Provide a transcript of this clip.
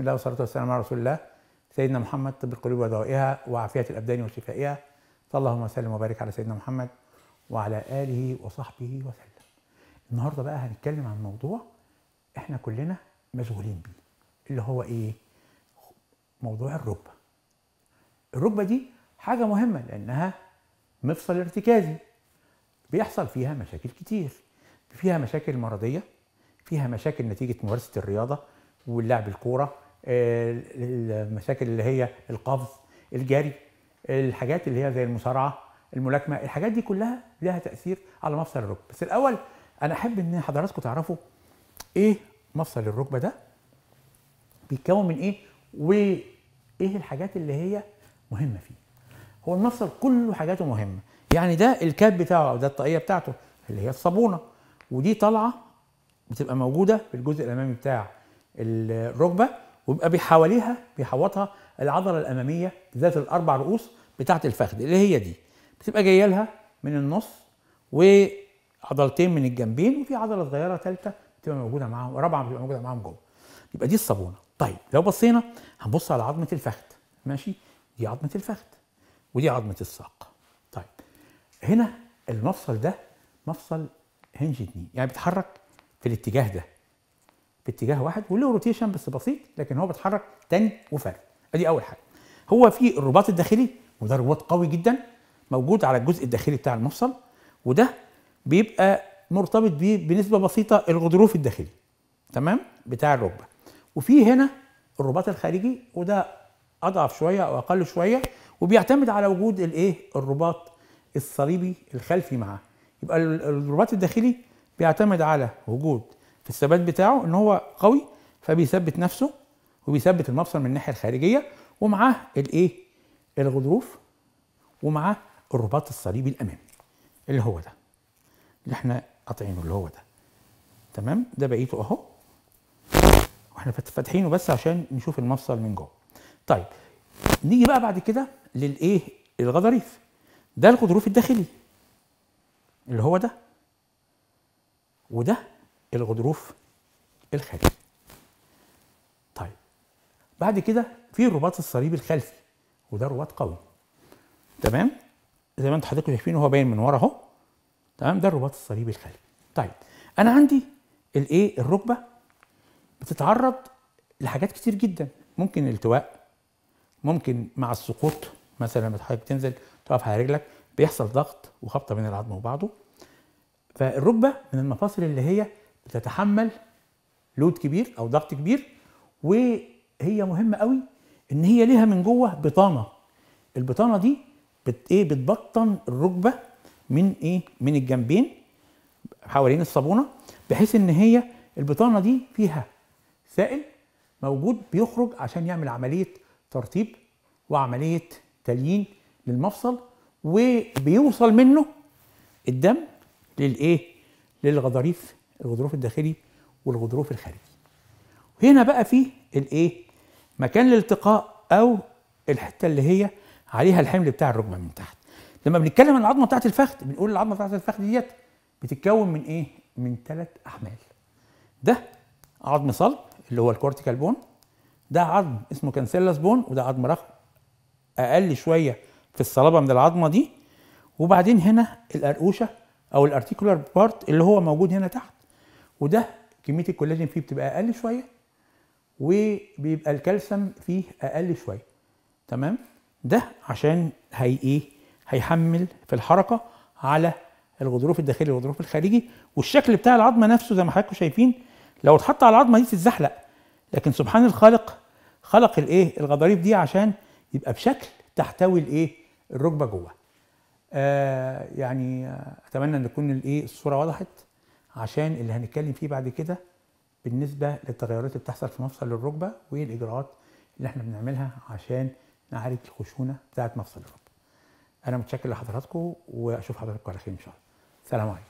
بسم الله والصلاة والسلام على رسول الله سيدنا محمد طب القلوب ودوائها وعافية الأبدان وشفائها فاللهم وسلم وبارك على سيدنا محمد وعلى آله وصحبه وسلم النهاردة بقى هنتكلم عن موضوع احنا كلنا مشغولين بيه اللي هو ايه موضوع الركبة الركبة دي حاجة مهمة لأنها مفصل ارتكازي بيحصل فيها مشاكل كتير فيها مشاكل مرضية فيها مشاكل نتيجة ممارسة الرياضة واللعب الكورة آه، المشاكل اللي هي القفز الجري الحاجات اللي هي زي المصارعه الملاكمه الحاجات دي كلها لها تاثير على مفصل الركبه بس الاول انا احب ان حضراتكم تعرفوا ايه مفصل الركبه ده بيتكون من ايه وايه الحاجات اللي هي مهمه فيه هو المفصل كله حاجاته مهمه يعني ده الكاب بتاعه او ده الطاقيه بتاعته اللي هي الصابونه ودي طالعه بتبقى موجوده في الجزء الامامي بتاع الركبه ويبقى بيحاوليها بيحوطها العضله الاماميه ذات الاربع رؤوس بتاعه الفخذ اللي هي دي بتبقى جايه لها من النص وعضلتين من الجنبين وفي عضله صغيره ثالثه بتبقى موجوده معاهم رابعه بتبقى موجوده معاهم جوه يبقى دي الصابونه طيب لو بصينا هنبص على عظمه الفخذ ماشي دي عظمه الفخذ ودي عظمه الساق طيب هنا المفصل ده مفصل هنج اتنين يعني بيتحرك في الاتجاه ده في اتجاه واحد وله روتيشن بس بسيط لكن هو بيتحرك تاني وفرد ادي اول حاجه هو في الرباط الداخلي وده رباط قوي جدا موجود على الجزء الداخلي بتاع المفصل وده بيبقى مرتبط بيه بنسبه بسيطه الغضروف الداخلي تمام بتاع الركبه وفي هنا الرباط الخارجي وده اضعف شويه او اقل شويه وبيعتمد على وجود الايه الرباط الصليبي الخلفي معاه يبقى الرباط الداخلي بيعتمد على وجود في الثبات بتاعه ان هو قوي فبيثبت نفسه وبيثبت المفصل من الناحيه الخارجيه ومعاه الايه الغضروف ومعاه الرباط الصليبي الامامي اللي هو ده اللي احنا قاطعينه اللي هو ده تمام ده بقيته اهو واحنا فاتحينه بس عشان نشوف المفصل من جوه طيب نيجي بقى بعد كده للايه الغضاريف ده الغضروف الداخلي اللي هو ده وده الغضروف الخلفي طيب بعد كده في الرباط الصليبي الخلفي وده رباط قوي تمام زي ما انتم حضراتكم شايفين هو باين من ورا اهو تمام ده الرباط الصليبي الخلفي طيب انا عندي الايه الركبه بتتعرض لحاجات كتير جدا ممكن التواء ممكن مع السقوط مثلا لما حضرتك تنزل تقف على رجلك بيحصل ضغط وخبطه بين العظم وبعضه فالركبه من المفاصل اللي هي بتتحمل لود كبير او ضغط كبير وهي مهمه قوي ان هي ليها من جوه بطانه البطانه دي بت ايه بتبطن الركبه من ايه من الجنبين حوالين الصابونه بحيث ان هي البطانه دي فيها سائل موجود بيخرج عشان يعمل عمليه ترطيب وعمليه تليين للمفصل وبيوصل منه الدم للايه للغضاريف الغضروف الداخلي والغضروف الخارجي هنا بقى فيه الايه مكان الالتقاء او الحته اللي هي عليها الحمل بتاع الركبه من تحت لما بنتكلم عن العظمه بتاعه الفخذ بنقول العظمه بتاعه الفخذ ديت بتتكون من ايه من ثلاث احمال ده عظم صلب اللي هو الكورتيكال بون ده عظم اسمه كانسيلاس بون وده عظم رخم اقل شويه في الصلابه من العظمه دي وبعدين هنا القرقوشه او الارتيكولار بارت اللي هو موجود هنا تحت وده كميه الكولاجين فيه بتبقى اقل شويه وبيبقى الكالسيوم فيه اقل شويه تمام ده عشان هي ايه هيحمل في الحركه على الغضروف الداخلي والغضروف الخارجي والشكل بتاع العظمه نفسه زي ما حضراتكم شايفين لو اتحط على العظمه دي تتزحلق لكن سبحان الخالق خلق الايه الغضاريف دي عشان يبقى بشكل تحتوي الايه الركبه جوه آه يعني اتمنى ان تكون الايه الصوره وضحت عشان اللي هنتكلم فيه بعد كده بالنسبه للتغيرات اللي بتحصل في مفصل الركبه والاجراءات اللي احنا بنعملها عشان نعالج الخشونه بتاعه مفصل الركبه. انا متشكر لحضراتكم واشوف حضراتكم على خير ان شاء الله. سلام عليكم.